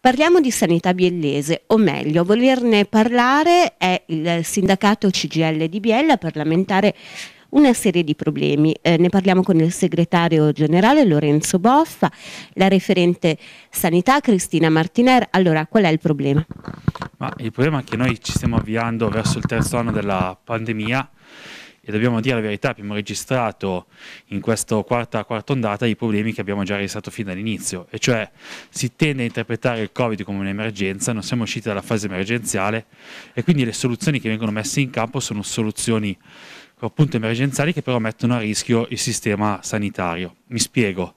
Parliamo di sanità biellese, o meglio, a volerne parlare è il sindacato CGL di Biella parlamentare una serie di problemi. Eh, ne parliamo con il segretario generale Lorenzo Boffa, la referente sanità Cristina Martiner. Allora, qual è il problema? Ma il problema è che noi ci stiamo avviando verso il terzo anno della pandemia e dobbiamo dire la verità, abbiamo registrato in questa quarta, quarta ondata i problemi che abbiamo già registrato fin dall'inizio, e cioè si tende a interpretare il Covid come un'emergenza, non siamo usciti dalla fase emergenziale e quindi le soluzioni che vengono messe in campo sono soluzioni appunto emergenziali che però mettono a rischio il sistema sanitario. Mi spiego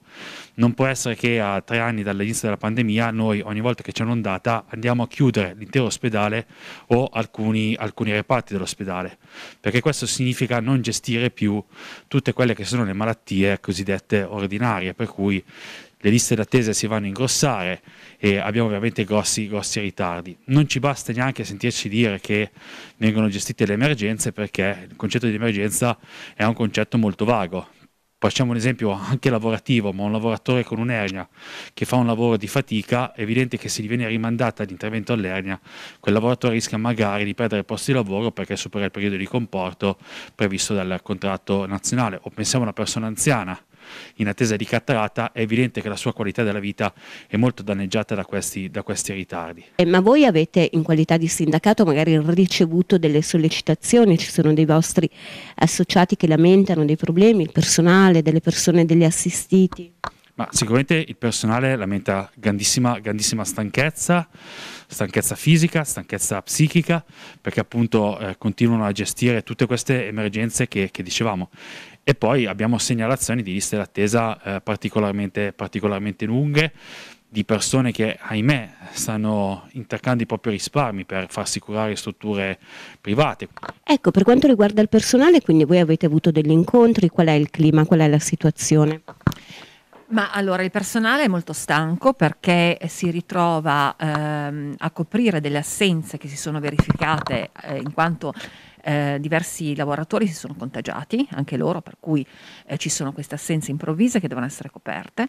non può essere che a tre anni dall'inizio della pandemia noi ogni volta che c'è un'ondata andiamo a chiudere l'intero ospedale o alcuni, alcuni reparti dell'ospedale, perché questo significa non gestire più tutte quelle che sono le malattie cosiddette ordinarie, per cui le liste d'attesa si vanno a ingrossare e abbiamo veramente grossi, grossi ritardi. Non ci basta neanche sentirci dire che vengono gestite le emergenze perché il concetto di emergenza è un concetto molto vago, facciamo un esempio anche lavorativo, ma un lavoratore con un'ernia che fa un lavoro di fatica, è evidente che se gli viene rimandata l'intervento all'ernia, quel lavoratore rischia magari di perdere posti di lavoro perché supera il periodo di comporto previsto dal contratto nazionale. O pensiamo a una persona anziana in attesa di cattarata, è evidente che la sua qualità della vita è molto danneggiata da questi, da questi ritardi. Eh, ma voi avete in qualità di sindacato magari ricevuto delle sollecitazioni, ci sono dei vostri associati che lamentano dei problemi, il personale, delle persone, degli assistiti? Ma sicuramente il personale lamenta grandissima, grandissima stanchezza, stanchezza fisica, stanchezza psichica, perché appunto eh, continuano a gestire tutte queste emergenze che, che dicevamo e poi abbiamo segnalazioni di liste d'attesa eh, particolarmente, particolarmente lunghe di persone che, ahimè, stanno intaccando i propri risparmi per farsi curare strutture private. Ecco, per quanto riguarda il personale, quindi voi avete avuto degli incontri, qual è il clima, qual è la situazione? Ma allora il personale è molto stanco perché si ritrova ehm, a coprire delle assenze che si sono verificate eh, in quanto eh, diversi lavoratori si sono contagiati, anche loro, per cui eh, ci sono queste assenze improvvise che devono essere coperte.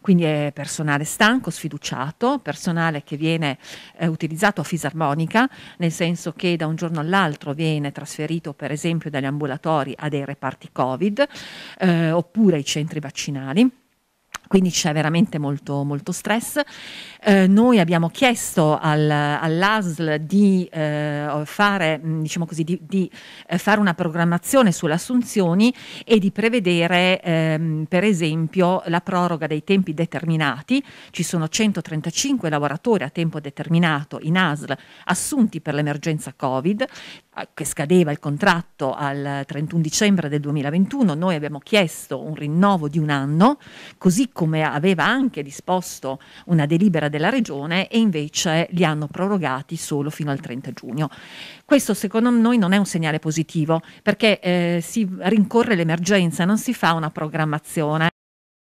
Quindi è personale stanco, sfiduciato, personale che viene eh, utilizzato a fisarmonica, nel senso che da un giorno all'altro viene trasferito per esempio dagli ambulatori a dei reparti Covid eh, oppure ai centri vaccinali quindi c'è veramente molto, molto stress. Eh, noi abbiamo chiesto al, all'ASL di, eh, fare, mm, diciamo così, di, di eh, fare, una programmazione sulle assunzioni e di prevedere ehm, per esempio la proroga dei tempi determinati. Ci sono 135 lavoratori a tempo determinato in ASL assunti per l'emergenza Covid, che scadeva il contratto al 31 dicembre del 2021, noi abbiamo chiesto un rinnovo di un anno, così come aveva anche disposto una delibera della Regione e invece li hanno prorogati solo fino al 30 giugno. Questo secondo noi non è un segnale positivo perché eh, si rincorre l'emergenza, non si fa una programmazione.